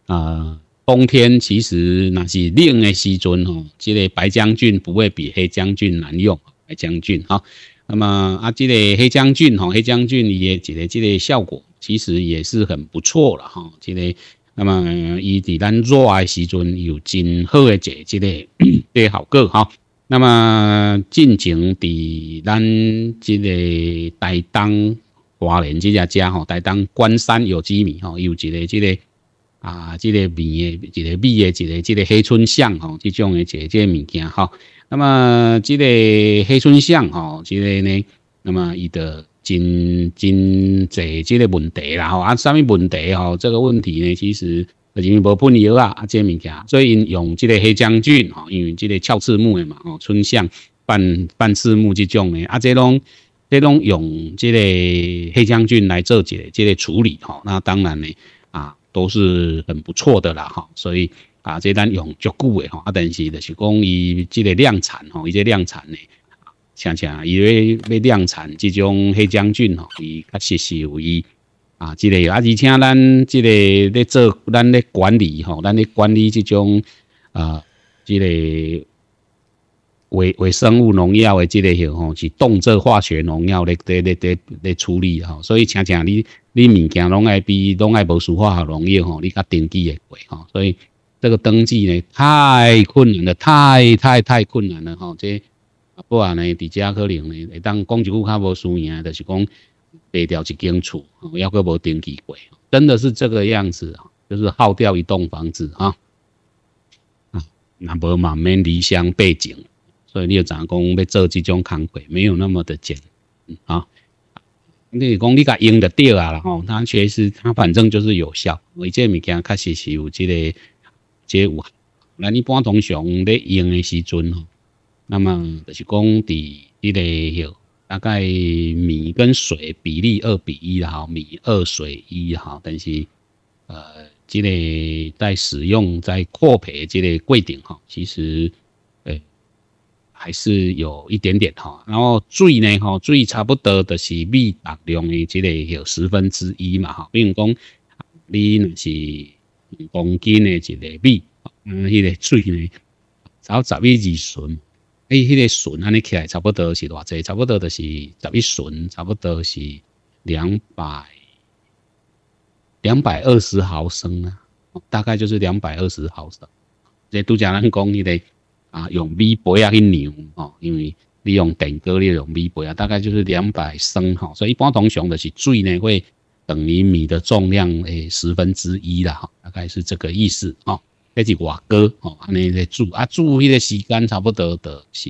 啊，冬天其实那是冷的时阵吼，这个白将军不会比黑将军难用，白将军哈。那么啊，这个黑将军哈，黑将军伊的这个效果其实也是很不错了哈，这个那么伊在咱热的时阵有真好的这这个 这好个哈。那么近前在咱这个台东。华人这家家吼，台东关山有机米吼，有一个这个啊，这个米的，一个米的，一个这个黑春象吼，这种的这一物件哈。那么这个黑春象吼，这个呢，那么伊的真真侪这个问题啦吼，啊，啥物问题吼？这个问题呢，其实就是因无喷药啊啊，这物件，所以因用这个黑将军吼，因为这个翘翅木的嘛吼，春象半半翅木这种的啊，这种。这种用这个黑将军来做这这个处理哈，那当然呢啊都是很不错的啦哈，所以啊，这咱用足久的哈，啊但是就是讲伊这个量产哈，伊这量产呢，像像伊要要量产这种黑将军哈，伊确实是伊啊之类，啊而且咱这个在做咱在管理哈，咱在管理这种啊这个。微微生物农药诶，即个吼是动辄化学农药咧咧咧咧处理吼，所以常常你你物件拢爱比拢爱无输化学农药吼，你甲登记诶袂吼，所以这个登记呢太困难了，太太太困难了吼，即不然呢，伫遮可能岭会当讲一句较无输赢，着是讲白条一间厝，还阁无登记过，真的是这个样子，就是耗掉一栋房子啊啊，那无嘛免离乡背景。所以你打讲要做这种康轨，没有那么的简，啊，你讲你个用的地儿然后它确实它反正就是有效，为这物件确实是有这个，这有。那一般通常在用的时阵吼，那么就是讲的这个哟，大概米跟水比例二比一哈，米二水一哈，但是呃，这个在使用在扩培这个规定哈，其实。还是有一点点哈，然后水呢，哈，水差不多就是米达量的，这个有十分之一嘛哈。比如讲，你那是公斤的这个米，嗯，那个水呢，找十一二寸，哎，那个寸安尼起来，差不多是偌济，差不多就是十一寸，差不多是两百两百二十毫升啊，大概就是两百二十毫升。这都假人讲那个。啊，用米杯啊去量哦，因为你用电锅，你用米杯啊，大概就是两百升哈，所以一般通常的是水呢会等于米的重量诶十分之一啦哈，大概是这个意思哦。这是瓦哥哦，安尼来煮啊，煮迄个时间差不多的，是。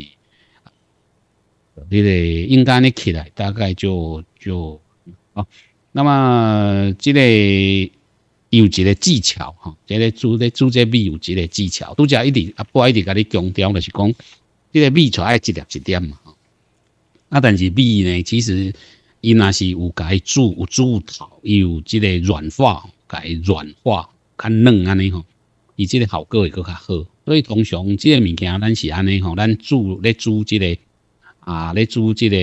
你得应该你起来大概就就哦，那么这个。伊有一个技巧，吼，即个煮咧煮即味有一个技巧，拄则一直啊，爸一直甲你强调就是讲，即个味才爱一点一点嘛。啊，但是味呢，其实伊若是有伊煮有煮头，有即个软化，伊软化较嫩安尼吼，伊即个效果会搁较好。所以通常即个物件咱是安尼吼，咱煮咧煮即个啊咧煮即个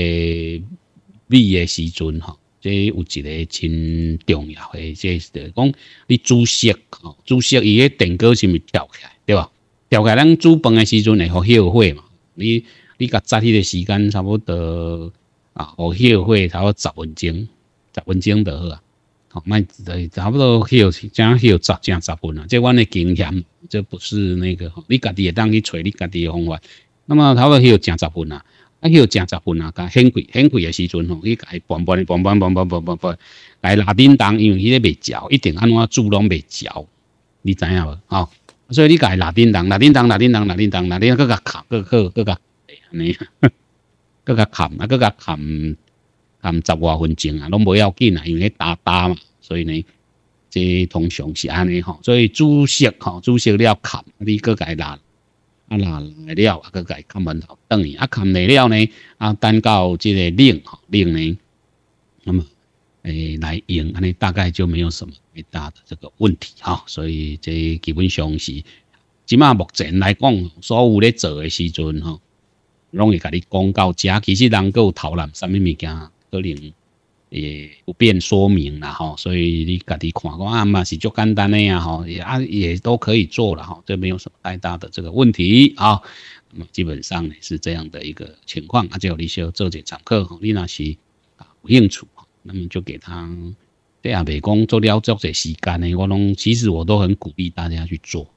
味诶时阵吼。即有一个真重要诶，即是讲你注射吼，注射伊个蛋糕是毋是调起来，对吧？调起来咱煮饭诶时阵会学歇会嘛。你你甲扎起个时间差不多啊，学歇不多十分钟，十分钟好啊。好，那差不多歇正歇十正十分啊。即阮诶经验，这不是那个你家己会当去找你家己诶方法。那么差不多歇正十分啊。啊，迄个正十分啊！甲很贵很贵的时阵吼，伊该蹦蹦蹦蹦蹦蹦蹦，该拉叮当，因为伊咧袂嚼，一定安怎煮拢袂嚼，你知影无？哦，所以你伊拉叮当，拉叮当，拉叮当，拉叮当，拉叮当，更甲卡，搁搁更甲安尼，搁甲卡，啊，搁甲卡，含十外分钟啊，拢不要紧啊，因为打打嘛，所以呢，这通常是安尼吼，所以煮熟吼，煮熟了汝你甲伊拉。啊，来了啊！佮佮勘门头等伊，啊勘来了呢，啊等到即个冷吼冷呢，那么诶来用，安尼大概就没有什么大的这个问题哈，所以这基本上是即码目前来讲，所有咧做诶时阵吼，拢会甲你讲到遮，其实人能有逃难，啥物物件可能？也不便说明了哈，所以你家己看看啊嘛是就简单的呀哈，也啊也都可以做了哈，这没有什么太大的这个问题啊。那么基本上呢是这样的一个情况啊，就有一些做些长客吼，你若是啊有兴趣，那么就给他这样袂讲做了足侪时间的，我拢其实我都很鼓励大家去做，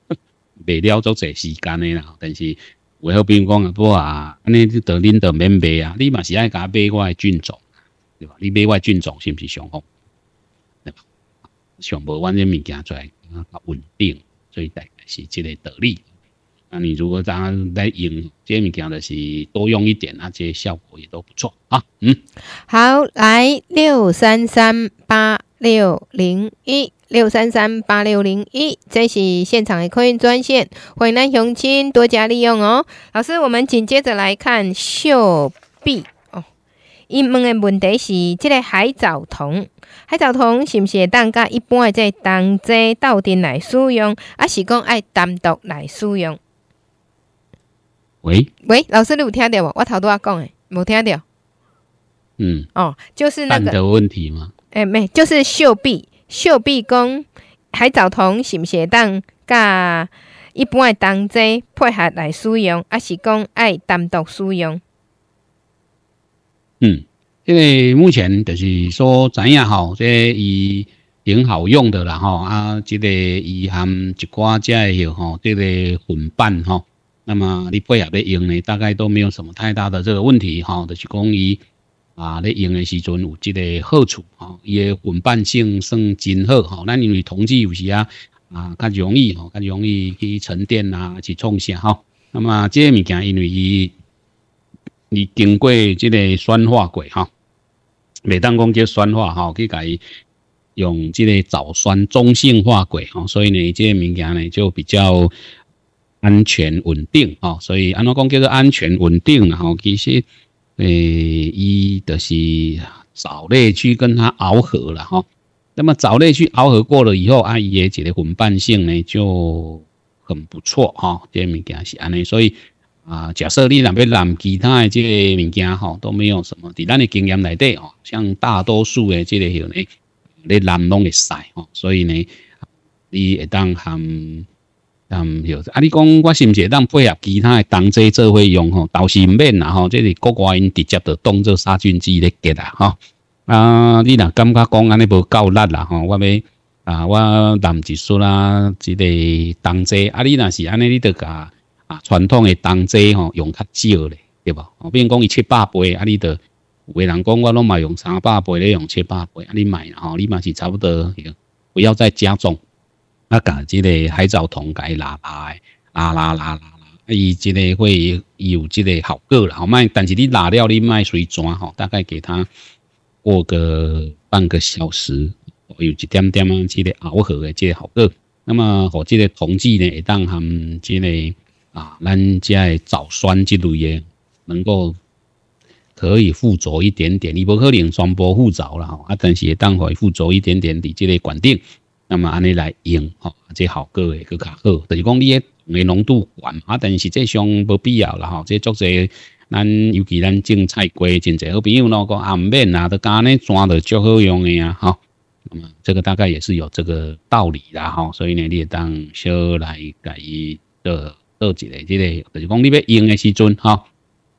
袂了足侪时间的啦。但是我何变讲啊不啊？你得恁得明白啊，你嘛是爱加买我的菌种。对吧？你每外菌种是不是上好？对吧？雄厚，我这物件出来更稳定，所以大概是这个道理。那你如果咱来用这物件的是多用一点，那些效果也都不错啊。嗯，好，来六三三八六零一六三三八六零一，这是现场的客运专线，欢迎来雄亲多加利用哦。老师，我们紧接着来看秀币。伊问的问题是：即个海藻酮、海藻酮是毋是会当甲一般的即个同济斗阵来使用，还是讲爱单独来使用？喂喂，老师，你有听到无？我头拄仔讲的，无听到。嗯，哦，就是那个问题吗？诶，没，就是小吡小吡讲海藻酮是不，是会当甲一般的同济配合来使用，还是讲爱单独使用？嗯，因为目前就是说，怎样吼，这伊挺好用的啦吼，啊，这个伊含一寡只吼，这个混拌吼，那么你配合的用呢，大概都没有什么太大的这个问题哈，就是讲伊啊你用的时阵有这个好处吼，伊的混拌性算真好吼，那因为同质有时啊啊较容易吼，较容易去沉淀呐，去创些吼，那么这物件因为伊。你经过即个酸化过哈，每当讲叫酸化哈，去甲用即个藻酸中性化过，所以呢，即个物件呢就比较安全稳定哦。所以安怎讲叫做安全稳定呢？哈，其实诶，一就是藻类去跟它熬合了哈。那么藻类去熬合过了以后，阿爷即个混拌性呢就很不错哈。即个物件是安尼，所以。啊，假设你若要染其他的这个物件吼，都没有什么。在咱的经验内底哦，像大多数的这个吼呢，你染拢会晒吼。所以呢，你会当含含就啊？你讲我是不是会当配合其他的同齐做费用吼？倒是毋免啦吼，这是国外因直接就当做杀菌剂来用啦哈。啊，你若感觉讲安尼无够力啦吼，我欲啊，我染一束啦，即个同齐啊，你那是安尼你得甲。啊，传统的同济吼用较少咧，对不？比如讲，伊七百杯，啊，你着有个人讲，我拢嘛用三百杯咧，用七百杯，啊，你买吼，你嘛是差不多，不要再加种。啊，甲即个海藻同介拉来，拉拉拉拉拉，啊，伊即个会有即个效果啦，好卖。但是你拉了你卖水转吼，大概给他过个半个小时，有一点点啊，个熬合的个效果。那么，和即个同济呢，会当含只个。啊，咱遮个藻酸之类的，能够可以附着一点点，你无可能全部附着啦吼。啊，但是当会附着一点点伫这个管顶，那么安尼来用吼，这效果会更较好。就是讲你个浓度悬，啊，但是这上无必要啦吼。这作者。咱尤其咱种菜瓜真侪好朋友咯，个岸免啊，都安呢抓都足好用个啊，哈。那么这个大概也是有这个道理啦，哈，所以呢，你当小来改的。倒一个，这个就是讲你要用的时阵哈，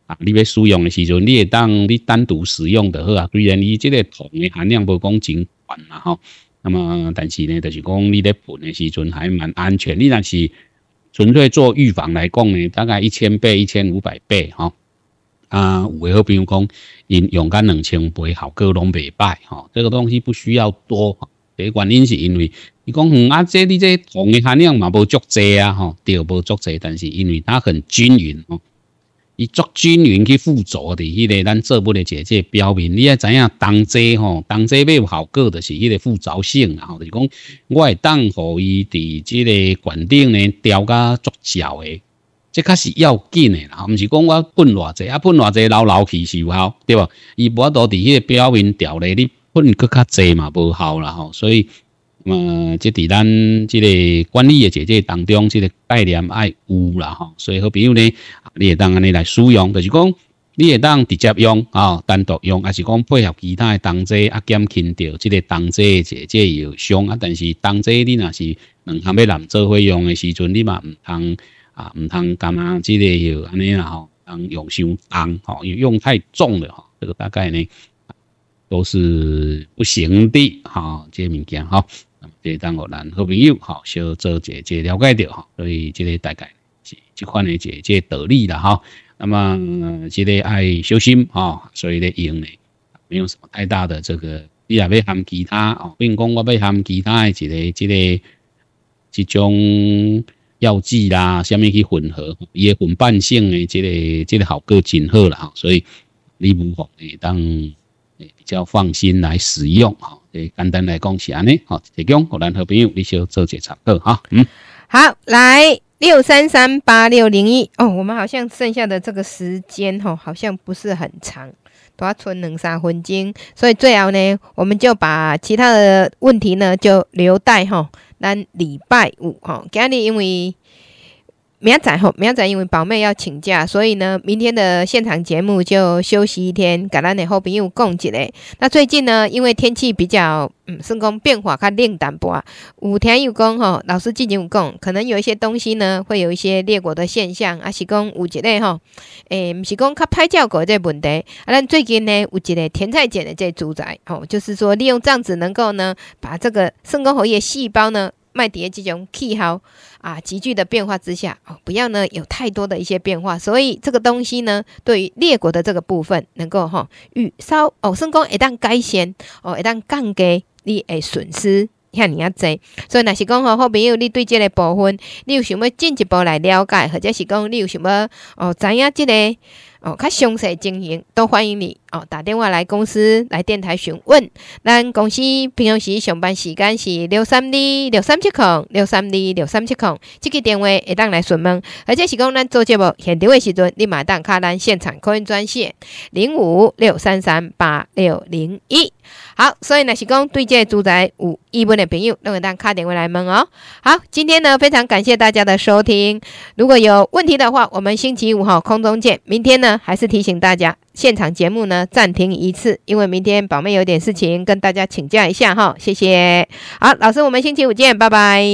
啊，你要使用的时候，你会当你单独使用就好啊。虽然伊这个铜的含量不讲真高嘛吼，那么但是呢，就是讲你在喷的时阵还蛮安全。你若是纯粹做预防来讲呢，大概一千倍、一千五百倍哈。啊，为好，比如讲，用用甲两千倍效果拢未歹吼，这个东西不需要多，一原因是因为。伊讲五阿姐，你这铜的含量嘛无足济啊，吼，对无足济，但是因为它很均匀吼，伊足均匀去附着的迄个咱做不了一个表面，你也知影，同济吼，同济要有效果著是迄个附着性啊，就是讲，我会当互伊伫即个管顶咧调较足少的，这较是要紧的啦，唔是讲我喷偌济，啊喷偌济老老去是有效，对不？伊无多伫迄个表面调咧，你喷佫较济嘛无效啦吼，所以。嗯，即在咱即个管理嘅姐姐当中，即个概念爱有啦吼，所以好，朋友呢，你会当安尼来使用，就是讲你会当直接用啊，单独用，还是讲配合其他嘅同作啊，减轻掉即个动作姐姐要伤啊。但是同作你若是两堪要人做费用嘅时阵，你嘛唔通啊，唔通干嘛？即个有安尼啦吼，用伤重吼，用太重了吼，这个大概呢都是不行的哈，即个物件哈。当互咱好朋友，哈，小做者者了解着，哈，所以这个大概是这款的，即个道理啦，哈。那么，这个爱小心，哈，所以咧用咧，没有什么太大的这个，你也不要含其他，哦，并讲我不要含其他的一个、即个、一种药剂啦，下面去混合，伊诶混拌性的这个、这个效果真好啦吼，所以你无妨诶当。比较放心来使用哈，诶，简单来讲是安尼好，谢姜，我兰和朋友你先做一场课哈，嗯，好，来六三三八六零一哦，我们好像剩下的这个时间哈，好像不是很长，多存两三分钟，所以最好呢，我们就把其他的问题呢就留待哈，咱礼拜五哈，今日因为。明仔后，明仔因为宝妹要请假，所以呢，明天的现场节目就休息一天，改咱的后边友共一个。那最近呢，因为天气比较，嗯，肾功变化较冷淡薄。五天有讲吼，老师之前有讲，可能有一些东西呢，会有一些裂果的现象，啊，是讲有一个吼，诶，毋是讲较拍照果这问题，啊，咱最近呢，有一个甜菜碱的这主宰，哦，就是说利用这样子能够呢，把这个肾功荷叶细胞呢。卖诶这种气候啊，急剧的变化之下，哦，不要呢有太多的一些变化，所以这个东西呢，对于列国的这个部分，能够哈预稍哦，甚至讲一旦改善哦，一旦降低你诶损失遐你啊侪。所以若是讲吼，好朋友，你对即个部分，你有想要进一步来了解，或者是讲你有想要哦，知影即个。哦，较详细经营都欢迎你哦！打电话来公司来电台询问，咱公司平常时上班时间是六三二六三七空六三二六三七空，这个电话会当来询问，而且是讲咱做节目现场的时阵，立马当卡咱现场可以专线零五六三三八六零一。好，所以呢，是公对接住宅五亿分的朋友，认为当卡点未来们哦。好，今天呢非常感谢大家的收听，如果有问题的话，我们星期五哈空中见。明天呢还是提醒大家，现场节目呢暂停一次，因为明天宝妹有点事情跟大家请假一下哈，谢谢。好，老师，我们星期五见，拜拜。